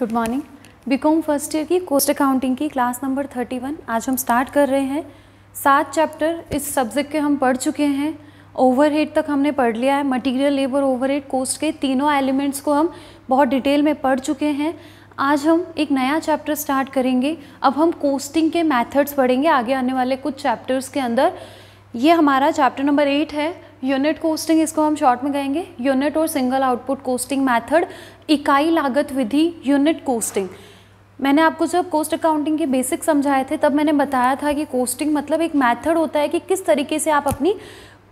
good morning BCom first year की cost accounting की class number thirty one आज हम स्टार्ट कर रहे हैं सात चैप्टर इस सब्जेक्ट के हम पढ़ चुके हैं ओवरहेड तक हमने पढ़ लिया है मटेरियल लेबर ओवरहेड कोस्ट के तीनों एलिमेंट्स को हम बहुत डिटेल में पढ़ चुके हैं आज हम एक नया चैप्टर स्टार्ट करेंगे अब हम कोस्टिंग के मैथड्स पढ़ेंगे आगे आने वाले कुछ चैप्टर्स के अंदर ये हमारा चैप्टर नंबर एट है यूनिट कोस्टिंग इसको हम शॉर्ट में कहेंगे यूनिट और सिंगल आउटपुट कोस्टिंग मेथड इकाई लागत विधि यूनिट कोस्टिंग मैंने आपको जब कोस्ट अकाउंटिंग के बेसिक समझाए थे तब मैंने बताया था कि कोस्टिंग मतलब एक मेथड होता है कि किस तरीके से आप अपनी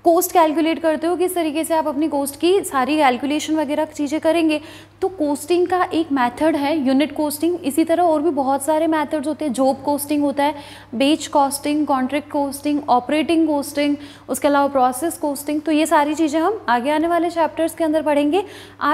कोस्ट कैलकुलेट करते हो किस तरीके से आप अपनी कोस्ट की सारी कैलकुलेशन वगैरह चीज़ें करेंगे तो कोस्टिंग का एक मेथड है यूनिट कोस्टिंग इसी तरह और भी बहुत सारे मेथड्स होते हैं जॉब कोस्टिंग होता है batch costing contract costing operating costing उसके अलावा प्रोसेस कोस्टिंग तो ये सारी चीज़ें हम आगे आने वाले चैप्टर्स के अंदर पढ़ेंगे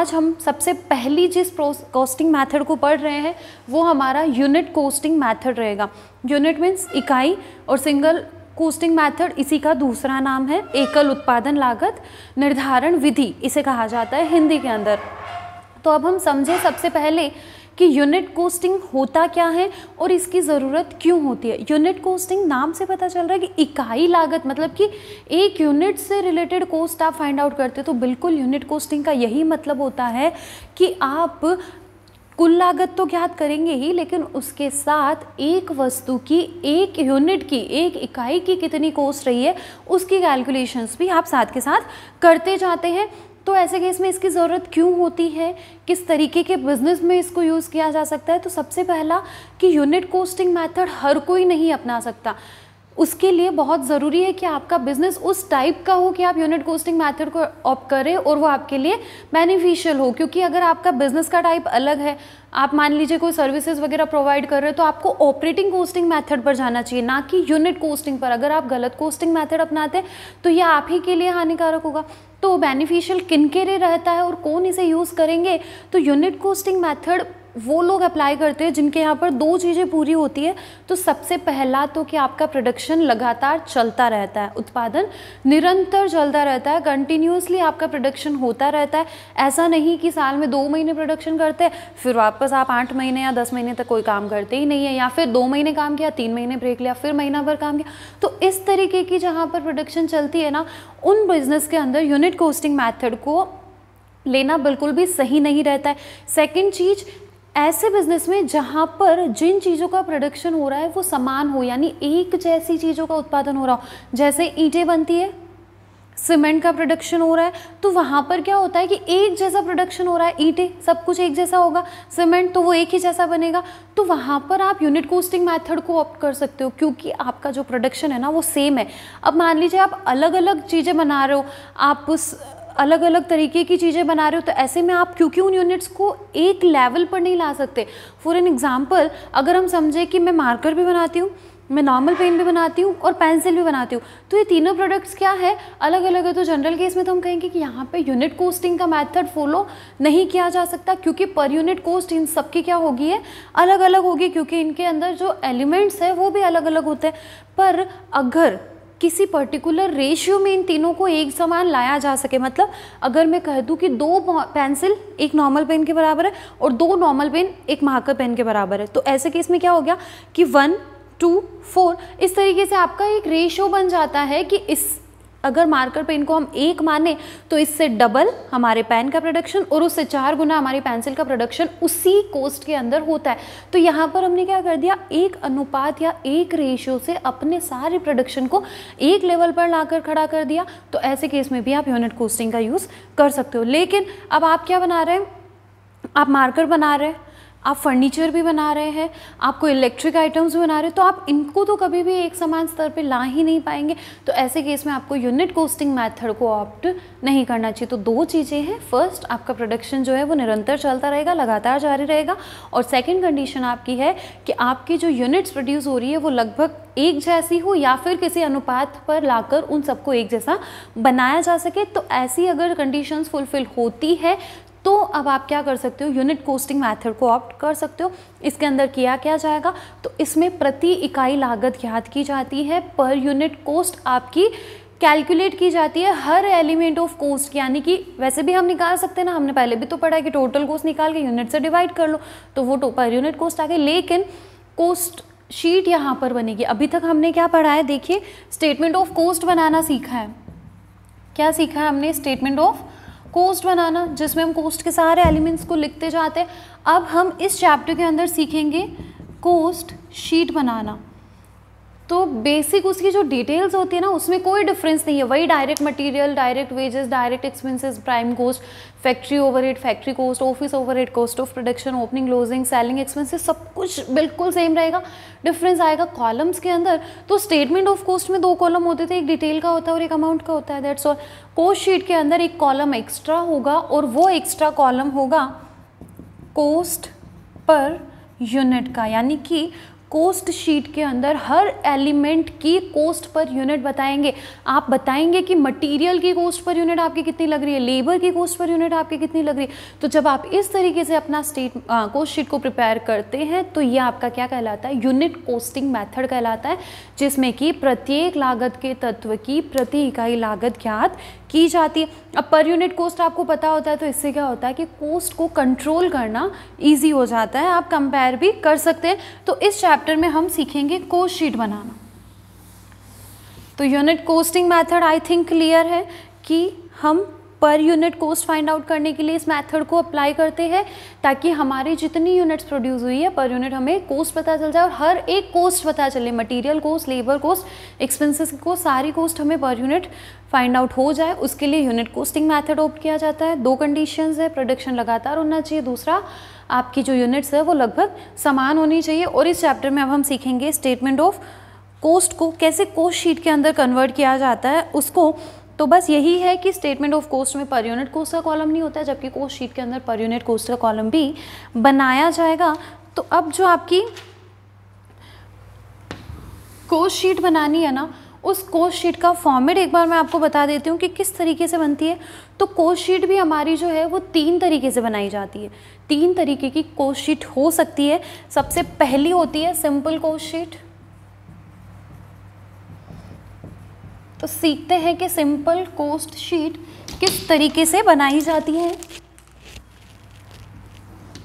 आज हम सबसे पहली जिस कॉस्टिंग मैथड को पढ़ रहे हैं वो हमारा यूनिट कोस्टिंग मैथड रहेगा यूनिट मीन्स इकाई और सिंगल कोस्टिंग मेथड इसी का दूसरा नाम है एकल उत्पादन लागत निर्धारण विधि इसे कहा जाता है हिंदी के अंदर तो अब हम समझे सबसे पहले कि यूनिट कोस्टिंग होता क्या है और इसकी ज़रूरत क्यों होती है यूनिट कोस्टिंग नाम से पता चल रहा है कि इकाई लागत मतलब कि एक यूनिट से रिलेटेड कोस्ट आप फाइंड आउट करते हो तो बिल्कुल यूनिट कोस्टिंग का यही मतलब होता है कि आप कुल लागत तो ज्ञात करेंगे ही लेकिन उसके साथ एक वस्तु की एक यूनिट की एक इकाई की कितनी कॉस्ट रही है उसकी कैलकुलेशंस भी आप साथ के साथ करते जाते हैं तो ऐसे केस में इसकी ज़रूरत क्यों होती है किस तरीके के बिजनेस में इसको यूज़ किया जा सकता है तो सबसे पहला कि यूनिट कॉस्टिंग मेथड हर कोई नहीं अपना सकता उसके लिए बहुत ज़रूरी है कि आपका बिजनेस उस टाइप का हो कि आप यूनिट कोस्टिंग मेथड को ऑप करें और वो आपके लिए बेनिफिशियल हो क्योंकि अगर आपका बिजनेस का टाइप अलग है आप मान लीजिए कोई सर्विसेज वगैरह प्रोवाइड कर रहे हो तो आपको ऑपरेटिंग कोस्टिंग मेथड पर जाना चाहिए ना कि यूनिट कोस्टिंग पर अगर आप गलत कोस्टिंग मैथड अपनाते तो ये आप ही के लिए हानिकारक होगा तो बेनिफिशियल किन के लिए रहता है और कौन इसे यूज़ करेंगे तो यूनिट कोस्टिंग मैथड वो लोग अप्लाई करते हैं जिनके यहाँ पर दो चीज़ें पूरी होती है तो सबसे पहला तो कि आपका प्रोडक्शन लगातार चलता रहता है उत्पादन निरंतर चलता रहता है कंटिन्यूसली आपका प्रोडक्शन होता रहता है ऐसा नहीं कि साल में दो महीने प्रोडक्शन करते हैं फिर वापस आप आठ महीने या दस महीने तक कोई काम करते ही नहीं है या फिर दो महीने काम किया तीन महीने ब्रेक लिया फिर महीना भर काम किया तो इस तरीके की जहाँ पर प्रोडक्शन चलती है ना उन बिज़नेस के अंदर यूनिट कोस्टिंग मैथड को लेना बिल्कुल भी सही नहीं रहता है सेकेंड चीज़ ऐसे बिजनेस में जहाँ पर जिन चीज़ों का प्रोडक्शन हो रहा है वो समान हो यानी एक जैसी चीज़ों का उत्पादन हो रहा हो जैसे ईंटें बनती है सीमेंट का प्रोडक्शन हो रहा है तो वहाँ पर क्या होता है कि एक जैसा प्रोडक्शन हो रहा है ईंटें सब कुछ एक जैसा होगा सीमेंट तो वो एक ही जैसा बनेगा तो वहाँ पर आप यूनिट कोस्टिंग मेथड को ऑप्ट कर सकते हो क्योंकि आपका जो प्रोडक्शन है ना वो सेम है अब मान लीजिए आप अलग अलग चीज़ें बना रहे हो आप उस अलग अलग तरीके की चीज़ें बना रहे हो तो ऐसे में आप क्योंकि उन यूनिट्स को एक लेवल पर नहीं ला सकते फॉर एन एग्ज़ाम्पल अगर हम समझें कि मैं मार्कर भी बनाती हूँ मैं नॉर्मल पेन भी बनाती हूँ और पेंसिल भी बनाती हूँ तो ये तीनों प्रोडक्ट्स क्या है अलग अलग है तो जनरल केस में तो हम कहेंगे कि यहाँ पे यूनिट कोस्टिंग का मेथड फॉलो नहीं किया जा सकता क्योंकि पर यूनिट कोस्ट इन सब की क्या होगी है अलग अलग होगी क्योंकि इनके अंदर जो एलिमेंट्स हैं वो भी अलग अलग होते हैं पर अगर किसी पर्टिकुलर रेशियो में इन तीनों को एक समान लाया जा सके मतलब अगर मैं कह दूं कि दो पेंसिल एक नॉर्मल पेन के बराबर है और दो नॉर्मल पेन एक महाकर पेन के बराबर है तो ऐसे केस में क्या हो गया कि वन टू फोर इस तरीके से आपका एक रेशियो बन जाता है कि इस अगर मार्कर पेन को हम एक माने तो इससे डबल हमारे पेन का प्रोडक्शन और उससे चार गुना हमारी पेंसिल का प्रोडक्शन उसी कोस्ट के अंदर होता है तो यहाँ पर हमने क्या कर दिया एक अनुपात या एक रेशियो से अपने सारे प्रोडक्शन को एक लेवल पर लाकर खड़ा कर दिया तो ऐसे केस में भी आप यूनिट कोस्टिंग का यूज़ कर सकते हो लेकिन अब आप क्या बना रहे हैं आप मार्कर बना रहे हैं आप फर्नीचर भी बना रहे हैं आपको इलेक्ट्रिक आइटम्स भी बना रहे हैं तो आप इनको तो कभी भी एक समान स्तर पे ला ही नहीं पाएंगे तो ऐसे केस में आपको यूनिट कोस्टिंग मेथड को ऑप्ट नहीं करना चाहिए तो दो चीज़ें हैं फर्स्ट आपका प्रोडक्शन जो है वो निरंतर चलता रहेगा लगातार जारी रहेगा और सेकेंड कंडीशन आपकी है कि आपकी जो यूनिट्स प्रोड्यूस हो रही है वो लगभग एक जैसी हो या फिर किसी अनुपात पर लाकर उन सबको एक जैसा बनाया जा सके तो ऐसी अगर कंडीशंस फुलफिल होती है तो अब आप क्या कर सकते हो यूनिट कोस्टिंग मैथड को ऑप्ट कर सकते हो इसके अंदर किया क्या जाएगा तो इसमें प्रति इकाई लागत ज्ञात की जाती है पर यूनिट कोस्ट आपकी कैलकुलेट की जाती है हर एलिमेंट ऑफ कोस्ट यानी कि वैसे भी हम निकाल सकते हैं ना हमने पहले भी तो पढ़ा है कि टोटल कोस्ट निकाल के यूनिट से डिवाइड कर लो तो वो तो पर यूनिट कोस्ट आ गई लेकिन कोस्ट शीट यहाँ पर बनेगी अभी तक हमने क्या पढ़ा है देखिए स्टेटमेंट ऑफ कोस्ट बनाना सीखा है क्या सीखा है हमने स्टेटमेंट ऑफ कोस्ट बनाना जिसमें हम कोस्ट के सारे एलिमेंट्स को लिखते जाते हैं अब हम इस चैप्टर के अंदर सीखेंगे कोस्ट शीट बनाना तो बेसिक उसकी जो डिटेल्स होती है ना उसमें कोई डिफरेंस नहीं है वही direct material direct wages direct expenses prime cost factory overhead factory cost office overhead cost of production opening closing selling expenses सब कुछ बिल्कुल सेम रहेगा डिफरेंस आएगा कॉलम्स के अंदर तो स्टेटमेंट ऑफ कॉस्ट में दो कॉलम होते थे एक डिटेल का होता है और एक अमाउंट का होता है दैट्स ऑल कोस्ट शीट के अंदर एक कॉलम एक्स्ट्रा होगा और वो एक्स्ट्रा कॉलम होगा कोस्ट पर यूनिट का यानी कि कोस्ट शीट के अंदर हर एलिमेंट की कोस्ट पर यूनिट बताएंगे आप बताएंगे कि मटेरियल की कोस्ट पर यूनिट आपकी कितनी लग रही है लेबर की कोस्ट पर यूनिट आपकी कितनी लग रही है तो जब आप इस तरीके से अपना स्टेट कोस्ट शीट को प्रिपेयर करते हैं तो ये आपका क्या कहलाता है यूनिट कोस्टिंग मैथड कहलाता है जिसमें कि प्रत्येक लागत के तत्व की प्रति इकाई लागत ज्ञात की जाती है अब पर यूनिट कोस्ट आपको पता होता है तो इससे क्या होता है कि कोस्ट को कंट्रोल करना ईजी हो जाता है आप कंपेयर भी कर सकते हैं तो इस चैप्टर चैप्टर में हम सीखेंगे कोस्ट शीट बनाना तो unit costing method I think clear है कि हम per unit coast find out करने के लिए इस मेथड को अप्लाई करते हैं ताकि हमारी जितनी यूनिट्स प्रोड्यूस हुई है पर यूनिट हमें कोस्ट पता चल जाए और हर एक कोस्ट पता चले material cost labour cost expenses को सारी कोस्ट हमें पर यूनिट फाइंड आउट हो जाए उसके लिए यूनिट कोस्टिंग मैथड ऑप्ट किया जाता है दो कंडीशंस है प्रोडक्शन लगातार होना चाहिए दूसरा आपकी जो यूनिट्स है वो लगभग समान होनी चाहिए और इस चैप्टर में अब हम सीखेंगे स्टेटमेंट ऑफ कोस्ट को कैसे कोस्ट शीट के अंदर कन्वर्ट किया जाता है उसको तो बस यही है कि स्टेटमेंट ऑफ कोस्ट में पर यूनिट कोस्ट का कॉलम नहीं होता है जबकि कोस्ट शीट के अंदर पर यूनिट कोस्ट का कॉलम भी बनाया जाएगा तो अब जो आपकी कोस्ट शीट बनानी है ना उस कोर्स शीट का फॉर्मेट एक बार मैं आपको बता देती हूँ कि किस तरीके से बनती है तो कोर्स शीट भी हमारी जो है वो तीन तरीके से बनाई जाती है तीन तरीके की कोर्स शीट हो सकती है सबसे पहली होती है सिंपल कोर्स शीट तो सीखते हैं कि सिंपल कोस्ट शीट किस तरीके से बनाई जाती है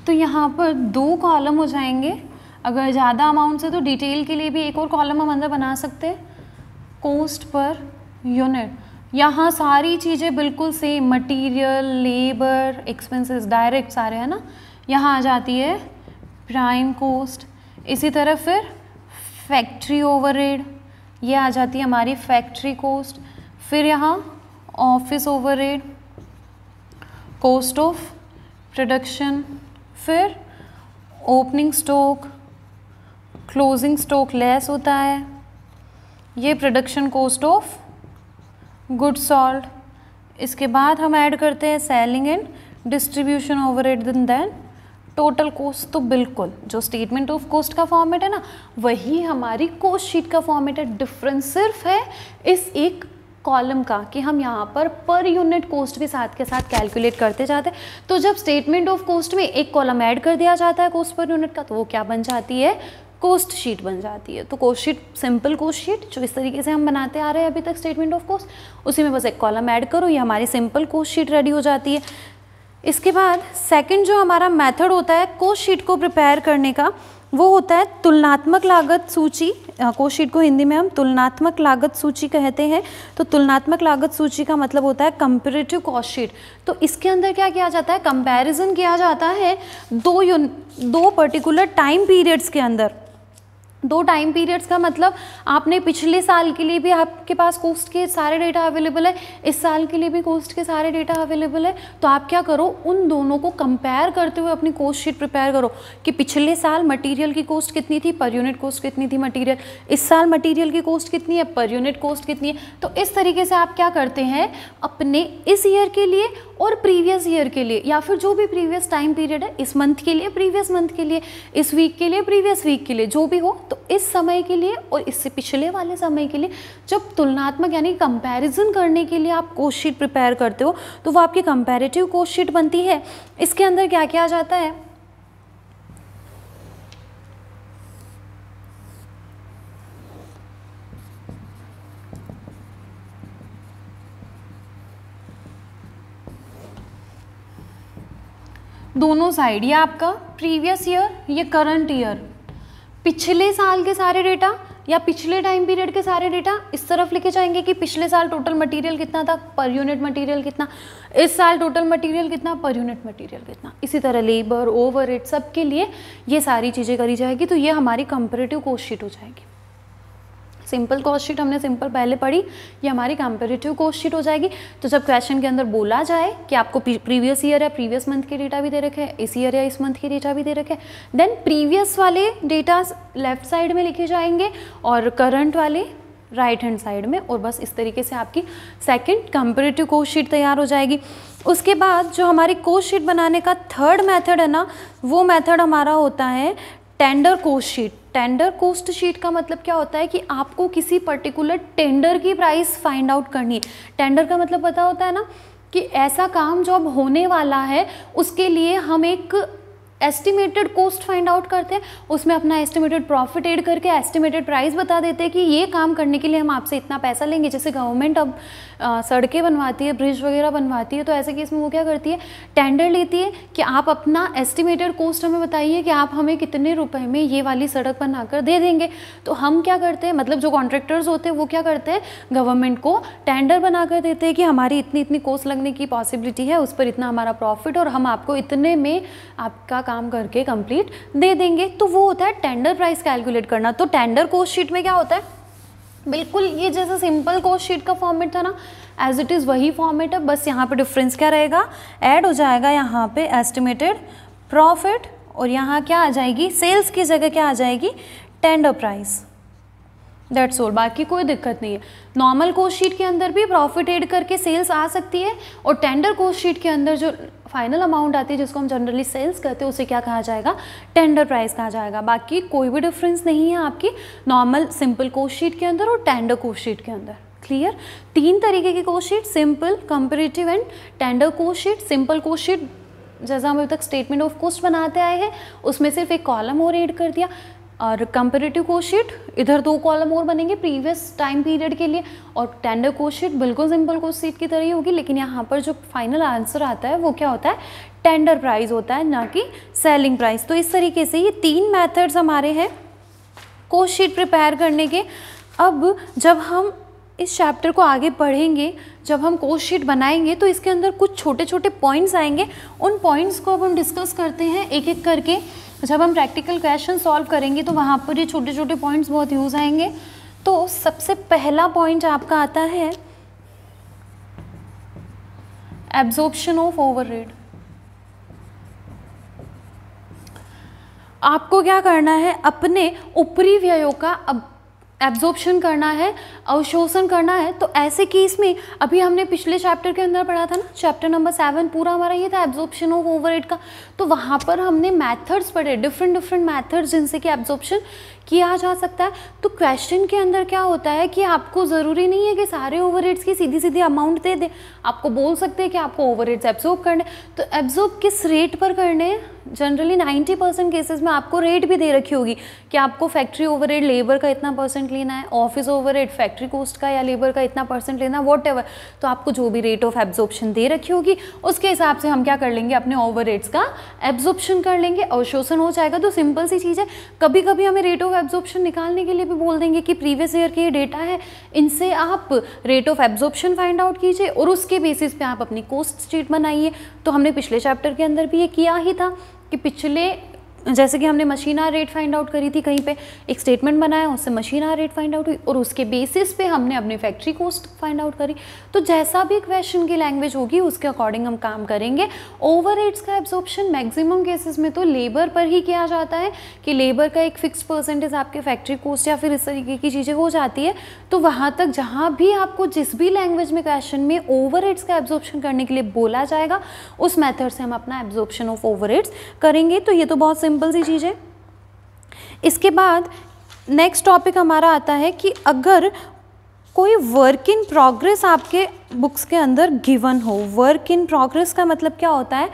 तो यहाँ पर दो कॉलम हो जाएंगे अगर ज़्यादा अमाउंट से तो डिटेल के लिए भी एक और कॉलम हम अंदर बना सकते हैं कोस्ट पर यूनिट यहाँ सारी चीज़ें बिल्कुल same material labour expenses direct सारे है ना यहाँ आ जाती है प्राइम कोस्ट इसी तरह फिर फैक्ट्री ओवरहेड ये आ जाती है हमारी फैक्ट्री कोस्ट फिर यहाँ office overhead cost of production फिर opening stock closing stock less होता है ये production cost of good sold इसके बाद हम ऐड करते हैं selling and distribution overhead दिन देन टोटल कॉस्ट तो बिल्कुल जो स्टेटमेंट ऑफ कॉस्ट का फॉर्मेट है ना वही हमारी कॉस्ट शीट का फॉर्मेट है डिफरेंस सिर्फ है इस एक कॉलम का कि हम यहाँ पर पर यूनिट कॉस्ट भी साथ के साथ कैलकुलेट करते जाते हैं तो जब स्टेटमेंट ऑफ कॉस्ट में एक कॉलम ऐड कर दिया जाता है कॉस्ट पर यूनिट का तो वो क्या बन जाती है कोस्ट शीट बन जाती है तो cost sheet simple cost sheet जो इस तरीके से हम बनाते आ रहे हैं अभी तक स्टेटमेंट ऑफ कोस्ट उसी में बस एक कॉलम ऐड करो ये हमारी सिंपल कोस्ट शीट रेडी हो जाती है इसके बाद सेकंड जो हमारा मेथड होता है कोस्ट शीट को प्रिपेयर करने का वो होता है तुलनात्मक लागत सूची कोस्ट शीट को हिंदी में हम तुलनात्मक लागत सूची कहते हैं तो तुलनात्मक लागत सूची का मतलब होता है कंपेरेटिव कॉस्ट शीट तो इसके अंदर क्या किया जाता है कंपैरिजन किया जाता है दो दो पर्टिकुलर टाइम पीरियड्स के अंदर दो टाइम पीरियड्स का मतलब आपने पिछले साल के लिए भी आपके पास कोस्ट के सारे डेटा अवेलेबल है इस साल के लिए भी कोस्ट के सारे डेटा अवेलेबल है तो आप क्या करो उन दोनों को कंपेयर करते हुए अपनी कोस्ट शीट प्रिपेयर करो कि पिछले साल मटेरियल की कोस्ट कितनी थी पर यूनिट कोस्ट कितनी थी मटीरियल इस साल मटीरियल की कोस्ट कितनी है पर यूनिट कोस्ट कितनी है तो इस तरीके से आप क्या करते हैं अपने इस ईयर के लिए और प्रीवियस ईयर के लिए या फिर जो भी प्रीवियस टाइम पीरियड है इस मंथ के लिए प्रीवियस मंथ के लिए इस वीक के लिए प्रीवियस वीक के लिए जो भी हो तो इस समय के लिए और इससे पिछले वाले समय के लिए जब तुलनात्मक यानी कंपैरिजन करने के लिए आप कोर्स शीट प्रिपेयर करते हो तो वो आपकी कंपैरेटिव कोर्स शीट बनती है इसके अंदर क्या क्या आ जाता है दोनों साइड या आपका प्रीवियस ईयर या करंट ईयर पिछले साल के सारे डेटा या पिछले टाइम पीरियड के सारे डेटा इस तरफ लिखे जाएंगे कि पिछले साल टोटल मटेरियल कितना था पर यूनिट मटेरियल कितना इस साल टोटल मटेरियल कितना पर यूनिट मटेरियल कितना इसी तरह लेबर ओवर इट सब के लिए ये सारी चीज़ें करी जाएगी तो ये हमारी कंपेरेटिव कोस्ट शीट हो जाएगी सिंपल कॉस्ट शीट हमने सिंपल पहले पढ़ी ये हमारी कंपेरेटिव कॉस्ट शीट हो जाएगी तो जब क्वेश्चन के अंदर बोला जाए कि आपको प्रीवियस ईयर या प्रीवियस मंथ के डेटा भी दे रखे है इस ईयर या इस मंथ के डेटा भी दे रखे देन प्रीवियस वाले डेटा लेफ्ट साइड में लिखे जाएंगे और करंट वाले राइट हैंड साइड में और बस इस तरीके से आपकी सेकंड कंपेरेटिव कोर्स शीट तैयार हो जाएगी उसके बाद जो हमारी कोर्स शीट बनाने का थर्ड मेथड है ना वो मेथड हमारा होता है टेंडर कोर्स शीट टेंडर कोस्ट शीट का मतलब क्या होता है कि आपको किसी पर्टिकुलर टेंडर की प्राइस फाइंड आउट करनी है टेंडर का मतलब पता होता है ना कि ऐसा काम जो अब होने वाला है उसके लिए हम एक एस्टिमेटेड कॉस्ट फाइंड आउट करते हैं उसमें अपना एस्टिमेटेड प्रॉफिट ऐड करके एस्टिमेटेड प्राइस बता देते हैं कि ये काम करने के लिए हम आपसे इतना पैसा लेंगे जैसे गवर्नमेंट अब सड़कें बनवाती है ब्रिज वगैरह बनवाती है तो ऐसे केस में वो क्या करती है टेंडर लेती है कि आप अपना एस्टिमेटेड कॉस्ट हमें बताइए कि आप हमें कितने रुपए में ये वाली सड़क बनाकर दे देंगे तो हम क्या करते हैं मतलब जो कॉन्ट्रैक्टर्स होते हैं वो क्या करते हैं गवर्नमेंट को टेंडर बनाकर देते हैं कि हमारी इतनी इतनी कॉस्ट लगने की पॉसिबिलिटी है उस पर इतना हमारा प्रॉफिट और हम आपको इतने में आपका काम करके कंप्लीट दे देंगे तो वो होता है टेंडर प्राइस कैलकुलेट करना तो टेंडर कोस्ट शीट में क्या होता है बिल्कुल ये जैसा सिंपल कोस्ट शीट का फॉर्मेट था ना एज इट इज़ वही फॉर्मेट है बस यहाँ पे डिफरेंस क्या रहेगा ऐड हो जाएगा यहाँ पे एस्टिमेटेड प्रॉफिट और यहाँ क्या आ जाएगी सेल्स की जगह क्या आ जाएगी टेंडर प्राइस दैट्स और बाकी कोई दिक्कत नहीं है नॉर्मल कोस्ट शीट के अंदर भी प्रॉफिट एड करके सेल्स आ सकती है और टेंडर कोस्ट शीट के अंदर जो फाइनल अमाउंट आती है जिसको हम जनरली सेल्स कहते हैं उसे क्या कहा जाएगा टेंडर प्राइस कहा जाएगा बाकी कोई भी डिफरेंस नहीं है आपकी नॉर्मल सिंपल कोस्ट शीट के अंदर और टेंडर कोस्ट शीट के अंदर क्लियर तीन तरीके की cost sheet simple comparative and tender cost sheet simple cost sheet जैसा हम अभी तक स्टेटमेंट ऑफ कोस्ट बनाते आए हैं उसमें सिर्फ एक कॉलम और एड कर दिया और कंपेरेटिव कोशीट इधर दो कॉलम और बनेंगे प्रीवियस टाइम पीरियड के लिए और टेंडर कोशीट बिल्कुल सिंपल कोशीट की तरह ही होगी लेकिन यहाँ पर जो फाइनल आंसर आता है वो क्या होता है टेंडर प्राइस होता है ना कि सेलिंग प्राइस तो इस तरीके से ये तीन मेथड्स हमारे हैं कोशीट प्रिपेयर करने के अब जब हम इस चैप्टर को आगे पढ़ेंगे जब हम कोर्स शीट बनाएंगे तो इसके अंदर कुछ छोटे छोटे पॉइंट्स आएंगे उन पॉइंट्स को अब हम डिस्कस करते हैं एक एक करके जब हम प्रैक्टिकल क्वेश्चन सॉल्व करेंगे तो वहाँ पर ये छोटे छोटे पॉइंट्स बहुत यूज़ आएंगे तो सबसे पहला पॉइंट आपका आता है एब्जॉर्प्शन ऑफ ओवररेड आपको क्या करना है अपने ऊपरी व्ययों का अब एब्जॉर्प्शन करना है अवशोषण करना है तो ऐसे केस में अभी हमने पिछले चैप्टर के अंदर पढ़ा था ना चैप्टर नंबर सेवन पूरा हमारा ये था एब्जॉर्प्शन ऑफ ओवर का तो वहाँ पर हमने मैथड्स पढ़े डिफरेंट डिफरेंट मैथड्स जिनसे कि एब्जॉर्प्शन किया जा सकता है तो क्वेश्चन के अंदर क्या होता है कि आपको ज़रूरी नहीं है कि सारे ओवर की सीधी सीधी अमाउंट दे दें आपको बोल सकते हैं कि आपको ओवर एब्जॉर्ब करने तो एब्जॉर्ब किस रेट पर करने हैं जनरली 90 परसेंट केसेज में आपको रेट भी दे रखी होगी कि आपको फैक्ट्री ओवर लेबर का इतना परसेंट लेना है ऑफिस ओवर फैक्ट्री कोस्ट का या लेबर का इतना परसेंट लेना है वॉट एवर तो आपको जो भी रेट ऑफ एब्जॉर्प्शन दे रखी होगी उसके हिसाब से हम क्या कर लेंगे अपने ओवर का एब्जॉर्प्शन कर लेंगे अवशोषण हो जाएगा तो सिंपल सी चीज़ है कभी कभी हमें रेट ऑफ एब्जॉर्प्शन निकालने के लिए भी बोल देंगे कि प्रीवियस ईयर के ये डेटा है इनसे आप rate of absorption find out कीजिए और उसके बेसिस पे आप अपनी कोस्ट स्टेट बनाइए तो हमने पिछले चैप्टर के अंदर भी ये किया ही था कि पिछले जैसे कि हमने machine hour rate find out करी थी कहीं पे एक स्टेटमेंट बनाया उससे machine hour rate find out हुई और उसके बेसिस पे हमने अपने फैक्ट्री कोस्ट फाइंड आउट करी तो जैसा भी क्वेश्चन की लैंग्वेज होगी उसके अकॉर्डिंग हम काम करेंगे ओवर का एब्जॉर्प्शन मैक्सिमम केसेस में तो लेबर पर ही किया जाता है कि लेबर का एक फिक्स परसेंटेज आपके फैक्ट्री कोस्ट या फिर इस तरीके की चीज़ें हो जाती है तो वहाँ तक जहाँ भी आपको जिस भी लैंग्वेज में क्वेश्चन में ओवर का एब्जॉर्प्शन करने के लिए बोला जाएगा उस मैथड से हम अपना एब्जॉर्प्शन ऑफ ओवर करेंगे तो ये तो बहुत सिंपल सिंपल सी चीज़ है इसके बाद नेक्स्ट टॉपिक हमारा आता है कि अगर कोई वर्क इन प्रोग्रेस आपके बुक्स के अंदर गिवन हो वर्क इन प्रोग्रेस का मतलब क्या होता है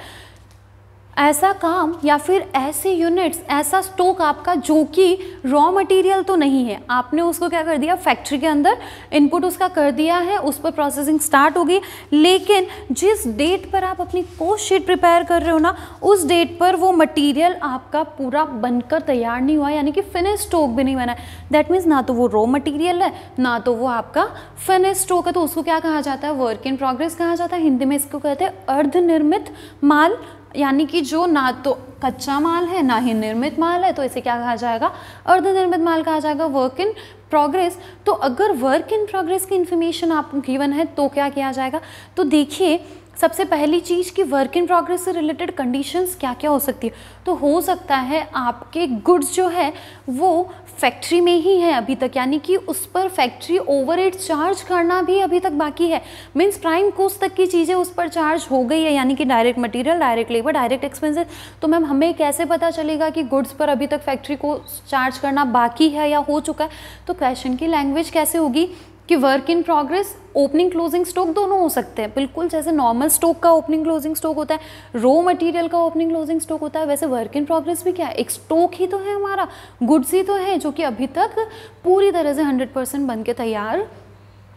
ऐसा काम या फिर ऐसे यूनिट्स ऐसा स्टॉक आपका जो कि रॉ मटेरियल तो नहीं है आपने उसको क्या कर दिया फैक्ट्री के अंदर इनपुट उसका कर दिया है उस पर प्रोसेसिंग स्टार्ट होगी लेकिन जिस डेट पर आप अपनी कोस्ट शीट प्रिपेयर कर रहे हो ना उस डेट पर वो मटेरियल आपका पूरा बनकर तैयार नहीं हुआ यानी कि फिनिश स्टॉक भी नहीं बना है दैट मीन्स ना तो वो रॉ मटीरियल है ना तो वो आपका फिनिश स्टॉक है तो उसको क्या कहा जाता है वर्क इन प्रोग्रेस कहा जाता है हिंदी में इसको कहते हैं अर्धनिर्मित माल यानी कि जो ना तो कच्चा माल है ना ही निर्मित माल है तो इसे क्या कहा जाएगा अर्धनिर्मित माल कहा जाएगा वर्क इन प्रोग्रेस तो अगर वर्क इन प्रोग्रेस की इन्फॉर्मेशन आपको गिवन है तो क्या किया जाएगा तो देखिए सबसे पहली चीज़ कि वर्क इन प्रोग्रेस से रिलेटेड कंडीशंस क्या क्या हो सकती है तो हो सकता है आपके गुड्स जो है वो फैक्ट्री में ही है अभी तक यानी कि उस पर फैक्ट्री ओवर चार्ज करना भी अभी तक बाकी है मीन्स प्राइम कोस्ट तक की चीज़ें उस पर चार्ज हो गई है यानी कि direct material direct labour direct expenses तो मैम हमें कैसे पता चलेगा कि गुड्स पर अभी तक फैक्ट्री को चार्ज करना बाकी है या हो चुका है तो क्वेश्चन की लैंग्वेज कैसे होगी कि work in progress opening closing stock दोनों हो सकते हैं बिल्कुल जैसे नॉर्मल स्टॉक का ओपनिंग क्लोजिंग स्टॉक होता है रॉ मटेरियल का ओपनिंग क्लोजिंग स्टॉक होता है वैसे वर्क इन प्रोग्रेस भी क्या है एक स्टॉक ही तो है हमारा गुड्स ही तो है जो कि अभी तक पूरी तरह से हंड्रेड परसेंट बन के तैयार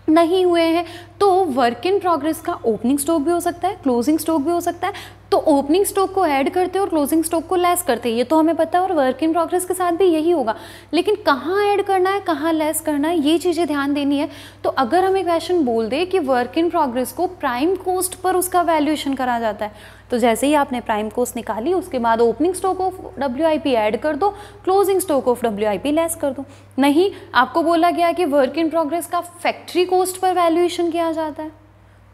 नहीं हुए हैं तो वर्क इन प्रोग्रेस का ओपनिंग स्टॉक भी हो सकता है क्लोजिंग स्टॉक भी हो सकता है तो ओपनिंग स्टॉक को ऐड करते और क्लोजिंग स्टॉक को लेस करते ये तो हमें पता है और वर्क इन प्रोग्रेस के साथ भी यही होगा लेकिन कहाँ ऐड करना है कहाँ लेस करना है ये चीज़ें ध्यान देनी है तो अगर हम एक क्वेश्चन बोल दे कि वर्क इन प्रोग्रेस को प्राइम कोस्ट पर उसका वैल्यूएशन करा जाता है तो जैसे ही आपने प्राइम कोस्ट निकाली उसके बाद opening stock of W I P add कर दो closing stock of W I P less कर दो नहीं आपको बोला गया कि वर्क इन प्रोग्रेस का फैक्ट्री कोस्ट पर वैल्यूएशन किया जाता है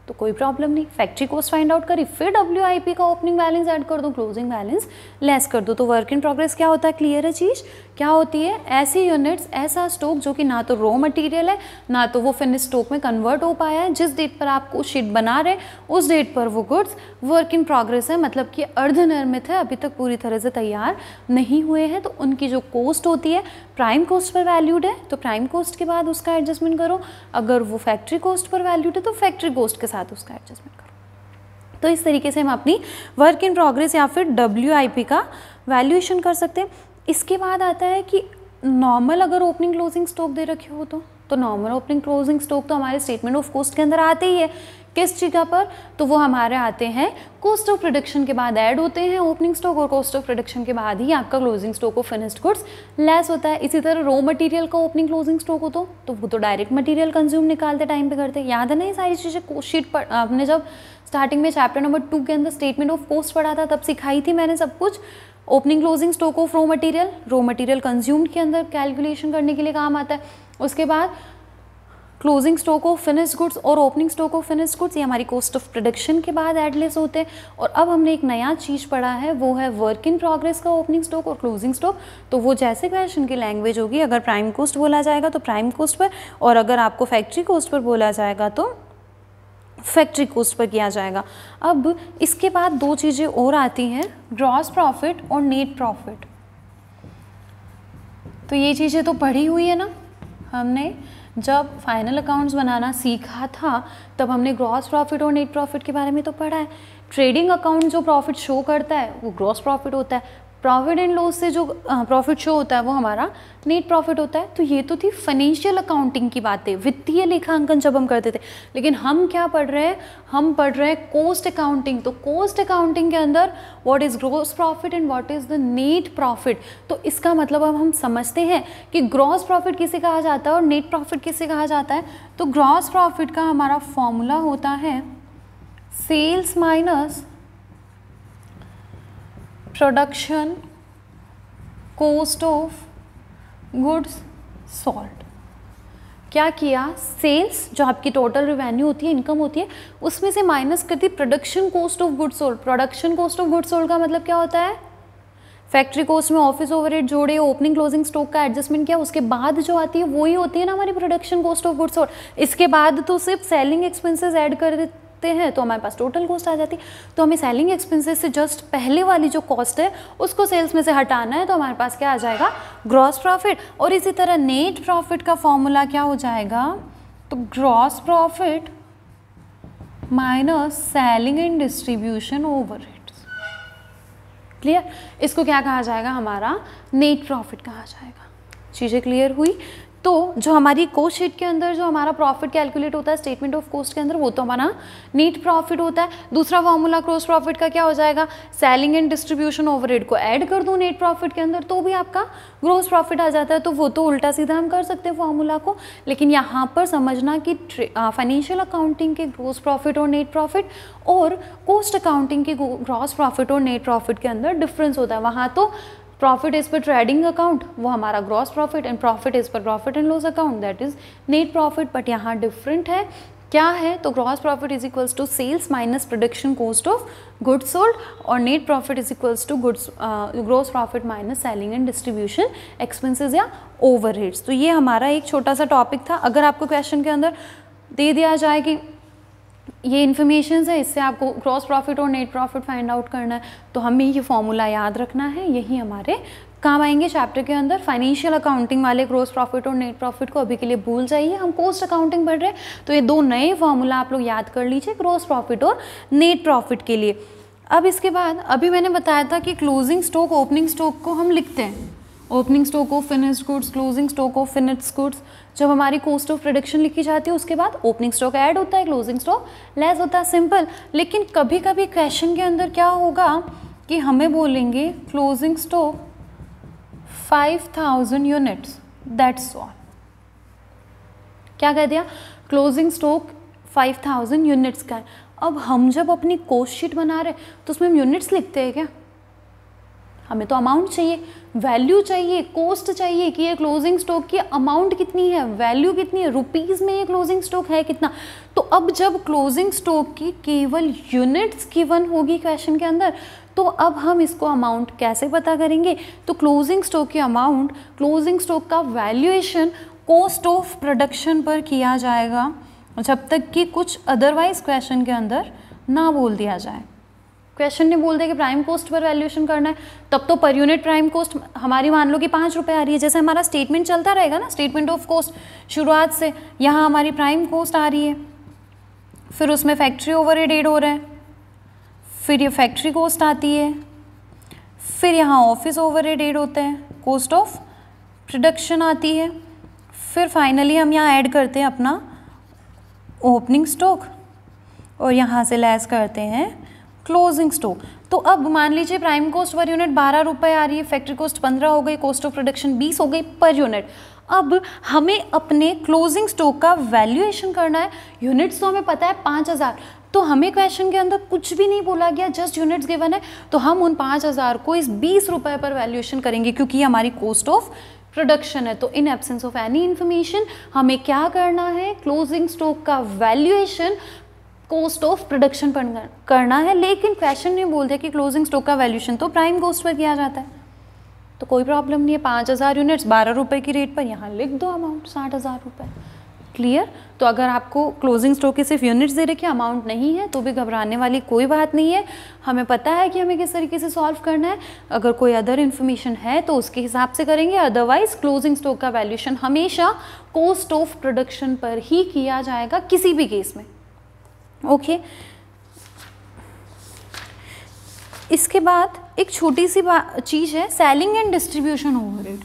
तो कोई प्रॉब्लम नहीं फैक्ट्री कॉस्ट फाइंड आउट करी फिर डब्ल्यू का ओपनिंग बैलेंस ऐड कर दो क्लोजिंग बैलेंस लेस कर दो तो वर्क इन प्रोग्रेस क्या होता है क्लियर है चीज़ क्या होती है ऐसी यूनिट्स ऐसा स्टॉक जो कि ना तो रॉ मटेरियल है ना तो वो फिनिश स्टॉक में कन्वर्ट हो पाया है जिस डेट पर आपको शीट बना रहे उस डेट पर वो गुड्स वर्क इन प्रोग्रेस है मतलब कि अर्धनिर्मित है अभी तक पूरी तरह से तैयार नहीं हुए हैं तो उनकी जो कॉस्ट होती है प्राइम कॉस्ट पर वैल्यूड है तो प्राइम कॉस्ट के बाद उसका एडजस्टमेंट करो अगर वो फैक्ट्री कॉस्ट पर वैल्यूड है तो फैक्ट्री कॉस्ट के साथ उसका एडजस्टमेंट करो तो इस तरीके से हम अपनी वर्क इन प्रोग्रेस या फिर डब्ल्यू का वैल्यूएशन कर सकते हैं इसके बाद आता है कि नॉर्मल अगर ओपनिंग क्लोजिंग स्टॉक दे रखे हो तो तो नॉर्मल ओपनिंग क्लोजिंग स्टॉक तो हमारे स्टेटमेंट ऑफ कॉस्ट के अंदर आते ही है किस जगह पर तो वो हमारे आते हैं कोस्ट ऑफ प्रोडक्शन के बाद ऐड होते हैं ओपनिंग स्टॉक और कोस्ट ऑफ प्रोडक्शन के बाद ही आपका closing stock of finished goods less होता है इसी तरह रॉ मटेरियल का ओपनिंग क्लोजिंग स्टॉक हो तो तो वो तो डायरेक्ट मटेरियल कंज्यूम निकालते टाइम पे करते याद है ना ये सारी चीज़ें शीट पर आपने जब स्टार्टिंग में चैप्टर नंबर टू के अंदर स्टेटमेंट ऑफ कोस्ट पढ़ा था तब सिखाई थी मैंने सब कुछ opening closing stock of raw material raw material consume के अंदर कैलकुलेशन करने के लिए काम आता है उसके बाद closing stock of finish goods और opening stock of finish goods ये हमारी कॉस्ट ऑफ प्रोडक्शन के बाद एडलेस होते हैं और अब हमने एक नया चीज़ पढ़ा है वो है वर्क इन प्रोग्रेस का ओपनिंग स्टॉक और क्लोजिंग स्टॉक तो वो जैसे क्वेश्चन की लैंग्वेज होगी अगर प्राइम कोस्ट बोला जाएगा तो प्राइम कोस्ट पर और अगर आपको फैक्ट्री कोस्ट पर बोला जाएगा तो फैक्ट्री कोस्ट पर किया जाएगा अब इसके बाद दो चीज़ें और आती हैं ग्रॉस प्रॉफिट और नेट प्रॉफिट तो ये चीज़ें तो पढ़ी हुई है ना हमने जब फाइनल अकाउंट्स बनाना सीखा था तब हमने ग्रॉस प्रॉफिट और नेट प्रॉफिट के बारे में तो पढ़ा है ट्रेडिंग अकाउंट जो प्रॉफिट शो करता है वो ग्रॉस प्रॉफिट होता है प्रॉफिट एंड लॉस से जो प्रॉफिट शो होता है वो हमारा नेट प्रॉफिट होता है तो ये तो थी फाइनेंशियल अकाउंटिंग की बातें वित्तीय लेखांकन जब हम करते थे लेकिन हम क्या पढ़ रहे हैं हम पढ़ रहे हैं कोस्ट अकाउंटिंग तो कोस्ट अकाउंटिंग के अंदर what is gross profit and what is the net profit तो इसका मतलब अब हम समझते हैं कि ग्रॉस प्रॉफिट किसे कहा जाता है और नेट प्रॉफिट किसे कहा जाता है तो ग्रॉस प्रॉफिट का हमारा फॉर्मूला होता है sales minus production cost of goods sold क्या किया सेल्स जो आपकी टोटल रिवेन्यू होती है इनकम होती है उसमें से माइनस कर दी production cost of good sold production cost of good sold का मतलब क्या होता है फैक्ट्री कॉस्ट में ऑफिस ओवरहेड जोड़े ओपनिंग क्लोजिंग स्टॉक का एडजस्टमेंट किया उसके बाद जो आती है वही होती है ना हमारी production cost of goods sold इसके बाद तो सिर्फ सेलिंग एक्सपेंसेस ऐड कर सकते हैं तो हमारे पास टोटल कॉस्ट आ जाती तो हमें सेलिंग एक्सपेंसेस से जस्ट पहले वाली जो कॉस्ट है उसको सेल्स में से हटाना है तो हमारे पास क्या आ जाएगा ग्रॉस प्रॉफिट और इसी तरह नेट प्रॉफिट का फॉर्मूला क्या हो जाएगा तो gross profit minus selling and distribution over clear इसको क्या कहा जाएगा हमारा नेट प्रॉफिट कहा जाएगा चीज़ें क्लियर हुई तो जो हमारी कोस्ट शीट के अंदर जो हमारा प्रॉफिट कैलकुलेट होता है स्टेटमेंट ऑफ कोस्ट के अंदर वो तो हमारा नेट प्रॉफिट होता है दूसरा फॉर्मूला क्रॉस प्रॉफिट का क्या हो जाएगा सेलिंग एंड डिस्ट्रीब्यूशन ओवर को ऐड कर दूँ नेट प्रॉफिट के अंदर तो भी आपका ग्रोस प्रॉफिट आ जाता है तो वो तो उल्टा सीधा हम कर सकते हैं फॉर्मूला को लेकिन यहाँ पर समझना कि फाइनेंशियल अकाउंटिंग के ग्रोस प्रॉफिट और नेट प्रॉफिट और कोस्ट अकाउंटिंग के ग्रॉस प्रॉफिट और नेट प्रॉफिट के अंदर डिफरेंस होता है वहाँ तो प्रॉफिट इज पर ट्रेडिंग अकाउंट वो हमारा gross profit and profit is पर profit and loss account that is net profit but यहाँ डिफरेंट है क्या है तो gross profit is equals to sales minus production cost of goods sold और net profit is equals to goods gross profit minus selling and distribution expenses या overheads तो ये हमारा एक छोटा सा टॉपिक था अगर आपको क्वेश्चन के अंदर दे दिया जाए कि ये इन्फॉर्मेशन है इससे आपको क्रॉस प्रॉफिट और नेट प्रॉफिट फाइंड आउट करना है तो हमें ये फॉर्मूला याद रखना है यही हमारे काम आएंगे चैप्टर के अंदर फाइनेंशियल अकाउंटिंग वाले ग्रोस प्रॉफिट और नेट प्रॉफिट को अभी के लिए भूल जाइए हम कोस्ट अकाउंटिंग पढ़ रहे हैं तो ये दो नए फॉर्मूला आप लोग याद कर लीजिए ग्रोस प्रॉफिट और नेट प्रॉफिट के लिए अब इसके बाद अभी मैंने बताया था कि क्लोजिंग स्टॉक ओपनिंग स्टॉक को हम लिखते हैं opening stock of finish goods closing stock of finish goods जब हमारी कोस्ट ऑफ प्रोडक्शन लिखी जाती है उसके बाद ओपनिंग स्टॉक ऐड होता है क्लोजिंग स्टॉक लेस होता है सिंपल लेकिन कभी कभी क्वेश्चन के अंदर क्या होगा कि हमें बोलेंगे closing stock 5000 units that's all क्या कह दिया क्लोजिंग स्टॉक 5000 यूनिट्स का है अब हम जब अपनी कोस्ट शीट बना रहे तो उसमें हम यूनिट्स लिखते हैं क्या हमें तो अमाउंट चाहिए वैल्यू चाहिए कॉस्ट चाहिए कि ये क्लोजिंग स्टॉक की अमाउंट कितनी है वैल्यू कितनी है रुपीज़ में ये क्लोजिंग स्टॉक है कितना तो अब जब क्लोजिंग स्टॉक की केवल यूनिट्स गिवन होगी क्वेश्चन के अंदर तो अब हम इसको अमाउंट कैसे पता करेंगे तो क्लोजिंग स्टॉक की अमाउंट क्लोजिंग स्टॉक का वैल्यूएशन कॉस्ट ऑफ प्रोडक्शन पर किया जाएगा जब तक कि कुछ अदरवाइज क्वेश्चन के अंदर ना बोल दिया जाए क्वेश्चन ने बोल दिया कि प्राइम कॉस्ट पर वैल्यूएशन करना है तब तो पर यूनिट प्राइम कॉस्ट हमारी मान लो कि पाँच रुपये आ रही है जैसे हमारा स्टेटमेंट चलता रहेगा ना स्टेटमेंट ऑफ कॉस्ट शुरुआत से यहाँ हमारी प्राइम कॉस्ट आ रही है फिर उसमें फैक्ट्री ओवर एडेड हो रहा है फिर ये फैक्ट्री कॉस्ट आती है फिर यहाँ ऑफिस ओवर एडेड होते हैं कॉस्ट ऑफ प्रोडक्शन आती है फिर फाइनली हम यहाँ ऐड करते हैं अपना ओपनिंग स्टॉक और यहाँ से लैस करते हैं क्लोजिंग स्टॉक तो अब मान लीजिए प्राइम कॉस्ट पर यूनिट बारह रुपये आ रही है फैक्ट्री कॉस्ट पंद्रह हो गई कॉस्ट ऑफ प्रोडक्शन बीस हो गई पर यूनिट अब हमें अपने क्लोजिंग स्टॉक का वैल्यूएशन करना है यूनिट्स तो हमें पता है पाँच हज़ार तो हमें क्वेश्चन के अंदर कुछ भी नहीं बोला गया जस्ट यूनिट्स गिवन है तो हम उन पाँच हज़ार को इस बीस रुपये पर वैल्यूएशन करेंगे क्योंकि ये हमारी कॉस्ट ऑफ प्रोडक्शन है तो in absence of any information हमें क्या करना है क्लोजिंग स्टॉक का वैल्यूएशन कॉस्ट ऑफ प्रोडक्शन करना है लेकिन क्वेश्चन ने बोल दिया कि क्लोजिंग स्टॉक का वैल्यूशन तो प्राइम कॉस्ट पर किया जाता है तो कोई प्रॉब्लम नहीं है पाँच हज़ार यूनिट्स बारह रुपये की रेट पर यहाँ लिख दो अमाउंट साठ हज़ार रुपये क्लियर तो अगर आपको क्लोजिंग स्टॉक की सिर्फ यूनिट्स दे रखे अमाउंट नहीं है तो भी घबराने वाली कोई बात नहीं है हमें पता है कि हमें किस तरीके से सॉल्व करना है अगर कोई अदर इन्फॉर्मेशन है तो उसके हिसाब से करेंगे अदरवाइज क्लोजिंग स्टॉक का वैल्यूशन हमेशा कॉस्ट ऑफ प्रोडक्शन पर ही किया जाएगा किसी भी केस में ओके इसके बाद एक छोटी सी चीज़ है सेलिंग एंड डिस्ट्रीब्यूशन ओवर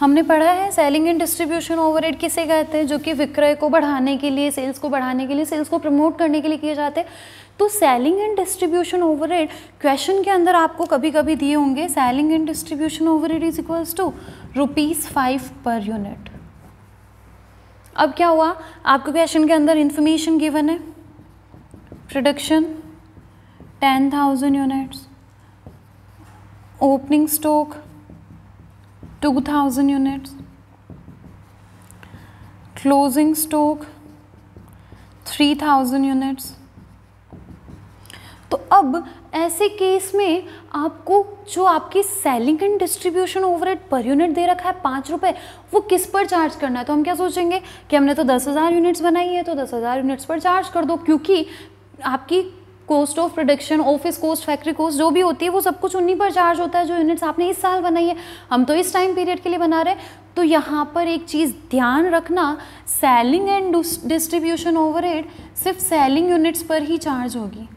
हमने पढ़ा है सेलिंग एंड डिस्ट्रीब्यूशन ओवर किसे कहते हैं जो कि विक्रय को बढ़ाने के लिए सेल्स को बढ़ाने के लिए सेल्स को प्रमोट करने के लिए किए जाते हैं तो selling and distribution over question के अंदर आपको कभी कभी दिए होंगे selling and distribution overhead is equals to rupees five per unit अब क्या हुआ आपको क्वेश्चन के अंदर इन्फॉर्मेशन गिवन है production 10,000 units opening stock 2,000 units closing stock 3,000 units तो अब ऐसे केस में आपको जो आपकी सेलिंग एंड डिस्ट्रीब्यूशन एड पर यूनिट दे रखा है पाँच रुपये वो किस पर चार्ज करना है तो हम क्या सोचेंगे कि हमने तो दस हज़ार यूनिट्स बनाई है तो दस हज़ार यूनिट्स पर चार्ज कर दो क्योंकि आपकी cost of production office cost factory cost जो भी होती है वो सब कुछ उन्हीं पर चार्ज होता है जो यूनिट्स आपने इस साल बनाई है हम तो इस टाइम पीरियड के लिए बना रहे हैं तो यहाँ पर एक चीज़ ध्यान रखना सेलिंग एंड डिस्ट्रीब्यूशन ओवर सिर्फ सेलिंग यूनिट्स पर ही चार्ज होगी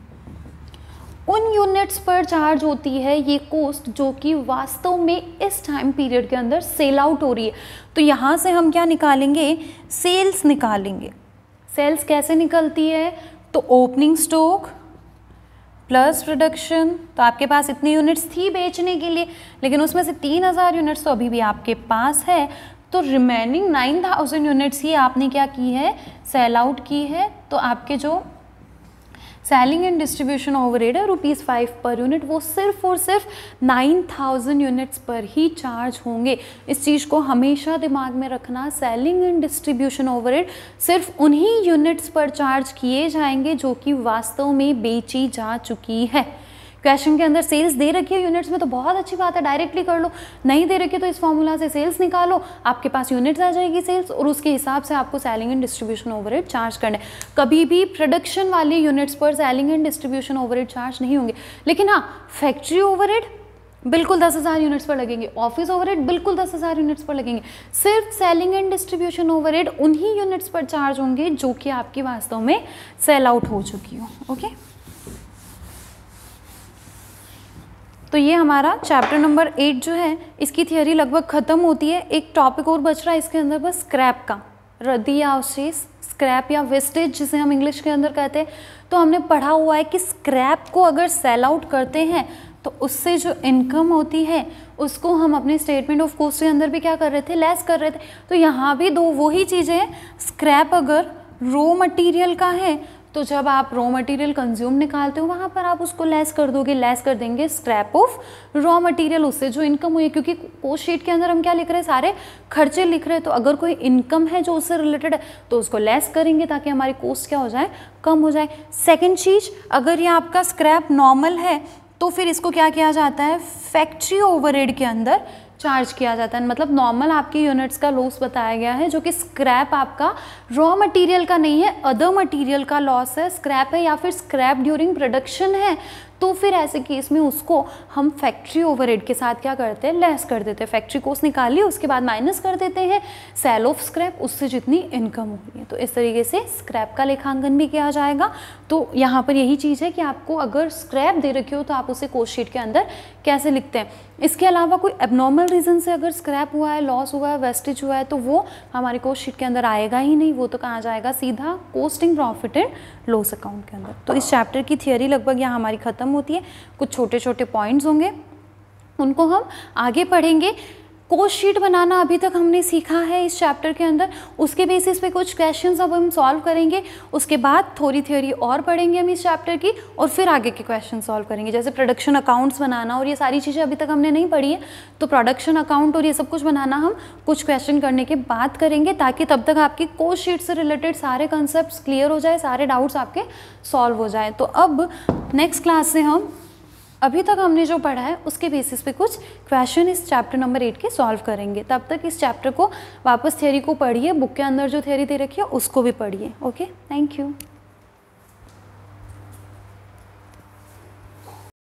उन यूनिट्स पर चार्ज होती है ये कोस्ट जो कि वास्तव में इस टाइम पीरियड के अंदर सेल आउट हो रही है तो यहाँ से हम क्या निकालेंगे सेल्स निकालेंगे सेल्स कैसे निकलती है तो ओपनिंग स्टॉक प्लस प्रोडक्शन तो आपके पास इतनी यूनिट्स थी बेचने के लिए लेकिन उसमें से तीन हज़ार यूनिट्स तो अभी भी आपके पास है तो रिमेनिंग नाइन थाउजेंड यूनिट्स ही आपने क्या की है सेल आउट की है तो आपके जो सेलिंग एंड डिस्ट्रीब्यूशन ओवर है रुपीज़ फाइव पर यूनिट वो सिर्फ और सिर्फ नाइन थाउजेंड यूनिट्स पर ही चार्ज होंगे इस चीज़ को हमेशा दिमाग में रखना सेलिंग एंड डिस्ट्रीब्यूशन ओवर सिर्फ उन्हीं यूनिट्स पर चार्ज किए जाएंगे जो कि वास्तव में बेची जा चुकी है क्वेश्चन के अंदर सेल्स दे रखी है यूनिट्स में तो बहुत अच्छी बात है डायरेक्टली कर लो नहीं दे रखी तो इस फॉर्मूला से सेल्स निकालो आपके पास यूनिट्स आ जाएगी सेल्स और उसके हिसाब से आपको selling and distribution over charge करने कभी भी प्रोडक्शन वाली यूनिट्स पर selling and distribution over charge नहीं होंगे लेकिन हाँ फैक्ट्री ओवर बिल्कुल दस हज़ार यूनिट्स पर लगेंगे ऑफिस ओवरहेड बिल्कुल दस हज़ार यूनिट्स पर लगेंगे सिर्फ सेलिंग एंड डिस्ट्रीब्यूशन ओवरहेड उन्हीं यूनिट्स पर चार्ज होंगे जो कि आपकी वास्तव में सेल आउट हो चुकी हो ओके तो ये हमारा चैप्टर नंबर एट जो है इसकी थियोरी लगभग ख़त्म होती है एक टॉपिक और बच रहा है इसके अंदर बस स्क्रैप का रद्दी या अवशेष स्क्रैप या वेस्टेज जिसे हम इंग्लिश के अंदर कहते हैं तो हमने पढ़ा हुआ है कि स्क्रैप को अगर सेल आउट करते हैं तो उससे जो इनकम होती है उसको हम अपने स्टेटमेंट ऑफ कोर्स के अंदर भी क्या कर रहे थे लेस कर रहे थे तो यहाँ भी दो वही चीज़ें हैं स्क्रैप अगर रॉ मटेरियल का है तो जब आप रॉ मटेरियल कंज्यूम निकालते हो वहाँ पर आप उसको लेस कर दोगे लेस कर देंगे स्क्रैप ऑफ रॉ मटेरियल उससे जो इनकम हुई है क्योंकि कोस्ट शीट के अंदर हम क्या लिख रहे हैं सारे खर्चे लिख रहे हैं तो अगर कोई इनकम है जो उससे रिलेटेड है तो उसको लेस करेंगे ताकि हमारी कोस्ट क्या हो जाए कम हो जाए सेकेंड चीज़ अगर ये आपका स्क्रैप नॉर्मल है तो फिर इसको क्या किया जाता है फैक्ट्री ओवर के अंदर चार्ज किया जाता है मतलब नॉर्मल आपके यूनिट्स का लॉस बताया गया है जो कि स्क्रैप आपका रॉ मटेरियल का नहीं है अदर मटेरियल का लॉस है स्क्रैप है या फिर स्क्रैप ड्यूरिंग प्रोडक्शन है तो फिर ऐसे केस में उसको हम फैक्ट्री ओवरहेड के साथ क्या करते हैं लेस कर देते हैं फैक्ट्री कोस्ट निकाली उसके बाद माइनस कर देते हैं सेल ऑफ स्क्रैप उससे जितनी इनकम हो रही है तो इस तरीके से स्क्रैप का लेखांकन भी किया जाएगा तो यहाँ पर यही चीज़ है कि आपको अगर स्क्रैप दे रखी हो तो आप उसे कोस्ट शीट के अंदर कैसे लिखते हैं इसके अलावा कोई एबनॉर्मल रीज़न से अगर स्क्रैप हुआ है लॉस हुआ है वेस्टेज हुआ है तो वो हमारी कोस्ट शीट के अंदर आएगा ही नहीं वो तो कहाँ जाएगा सीधा costing profit and loss account के अंदर तो इस चैप्टर की थियोरी लगभग यहाँ हमारी ख़त्म होती है कुछ छोटे छोटे पॉइंट्स होंगे उनको हम आगे पढ़ेंगे कोर्स शीट बनाना अभी तक हमने सीखा है इस चैप्टर के अंदर उसके बेसिस पे कुछ क्वेश्चंस अब हम सॉल्व करेंगे उसके बाद थोड़ी थ्योरी और पढ़ेंगे हम इस चैप्टर की और फिर आगे के क्वेश्चन सॉल्व करेंगे जैसे प्रोडक्शन अकाउंट्स बनाना और ये सारी चीज़ें अभी तक हमने नहीं पढ़ी है तो प्रोडक्शन अकाउंट और ये सब कुछ बनाना हम कुछ क्वेश्चन करने के बाद करेंगे ताकि तब तक आपकी कोर्स शीट से रिलेटेड सारे कॉन्सेप्ट क्लियर हो जाए सारे डाउट्स आपके सॉल्व हो जाए तो अब नेक्स्ट क्लास से हम अभी तक हमने जो पढ़ा है उसके बेसिस पे कुछ क्वेश्चन इस चैप्टर नंबर एट के सॉल्व करेंगे तब तक इस चैप्टर को वापस थ्योरी को पढ़िए बुक के अंदर जो थ्योरी दे रखी है उसको भी पढ़िए ओके थैंक यू